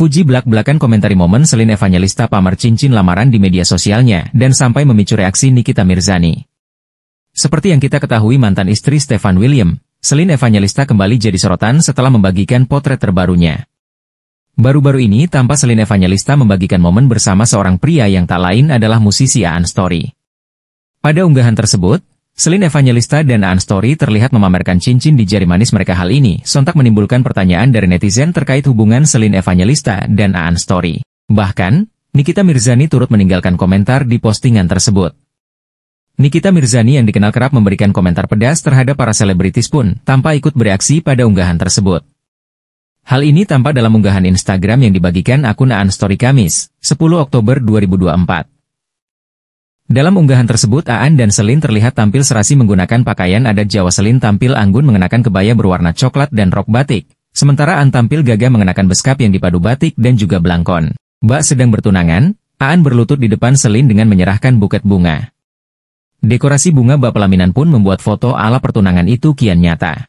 Fuji belak-belakan komentari momen Selin Evangelista pamer cincin lamaran di media sosialnya dan sampai memicu reaksi Nikita Mirzani. Seperti yang kita ketahui mantan istri Stefan William, Selin Evangelista kembali jadi sorotan setelah membagikan potret terbarunya. Baru-baru ini tanpa Selin Evangelista membagikan momen bersama seorang pria yang tak lain adalah musisi Aan Story. Pada unggahan tersebut, Selin Evangelista dan Aan Story terlihat memamerkan cincin di jari manis mereka hal ini, sontak menimbulkan pertanyaan dari netizen terkait hubungan Selin Evangelista dan Aan Story. Bahkan, Nikita Mirzani turut meninggalkan komentar di postingan tersebut. Nikita Mirzani yang dikenal kerap memberikan komentar pedas terhadap para selebritis pun tanpa ikut bereaksi pada unggahan tersebut. Hal ini tampak dalam unggahan Instagram yang dibagikan akun Aan Story Kamis, 10 Oktober 2024. Dalam unggahan tersebut Aan dan Selin terlihat tampil serasi menggunakan pakaian adat Jawa Selin tampil anggun mengenakan kebaya berwarna coklat dan rok batik, sementara Aan tampil gagah mengenakan beskap yang dipadu batik dan juga belangkon. Mbak sedang bertunangan, Aan berlutut di depan Selin dengan menyerahkan buket bunga. Dekorasi bunga bak pelaminan pun membuat foto ala pertunangan itu kian nyata.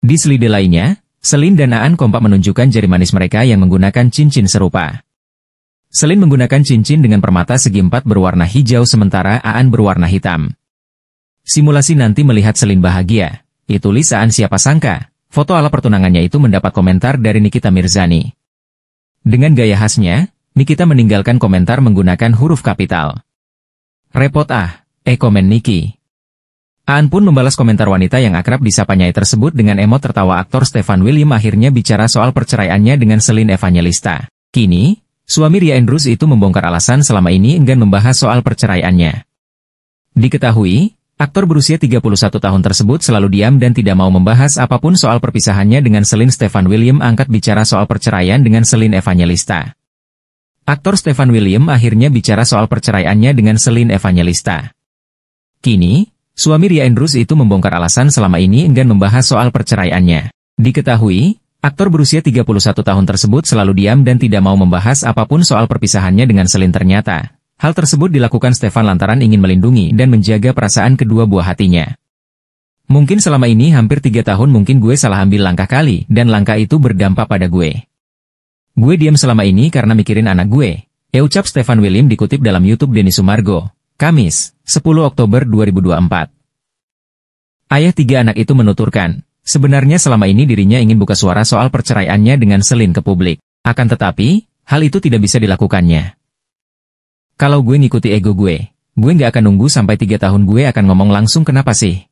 Di slide lainnya, Selin dan Aan kompak menunjukkan jari manis mereka yang menggunakan cincin serupa. Selin menggunakan cincin dengan permata segi empat berwarna hijau sementara Aan berwarna hitam. Simulasi nanti melihat Selin bahagia. Itu Aan siapa sangka. Foto ala pertunangannya itu mendapat komentar dari Nikita Mirzani. Dengan gaya khasnya, Nikita meninggalkan komentar menggunakan huruf kapital. Repot ah, eh komen Niki. Aan pun membalas komentar wanita yang akrab disapanya tersebut dengan emot tertawa aktor Stefan William akhirnya bicara soal perceraiannya dengan Selin Evangelista. Kini, Suami Ria Andrews itu membongkar alasan selama ini enggan membahas soal perceraiannya. Diketahui, aktor berusia 31 tahun tersebut selalu diam dan tidak mau membahas apapun soal perpisahannya dengan Celine Stefan William angkat bicara soal perceraian dengan Celine Evangelista. Aktor Stefan William akhirnya bicara soal perceraiannya dengan Celine Evangelista. Kini, suami Ria Andrews itu membongkar alasan selama ini enggan membahas soal perceraiannya. Diketahui, Aktor berusia 31 tahun tersebut selalu diam dan tidak mau membahas apapun soal perpisahannya dengan Selin ternyata. Hal tersebut dilakukan Stefan lantaran ingin melindungi dan menjaga perasaan kedua buah hatinya. Mungkin selama ini hampir 3 tahun mungkin gue salah ambil langkah kali, dan langkah itu berdampak pada gue. Gue diam selama ini karena mikirin anak gue. Ya ucap Stefan William dikutip dalam Youtube Denny Sumargo, Kamis, 10 Oktober 2024. Ayah tiga anak itu menuturkan, Sebenarnya selama ini dirinya ingin buka suara soal perceraiannya dengan Selin ke publik. Akan tetapi, hal itu tidak bisa dilakukannya. Kalau gue ngikuti ego gue, gue nggak akan nunggu sampai tiga tahun gue akan ngomong langsung kenapa sih.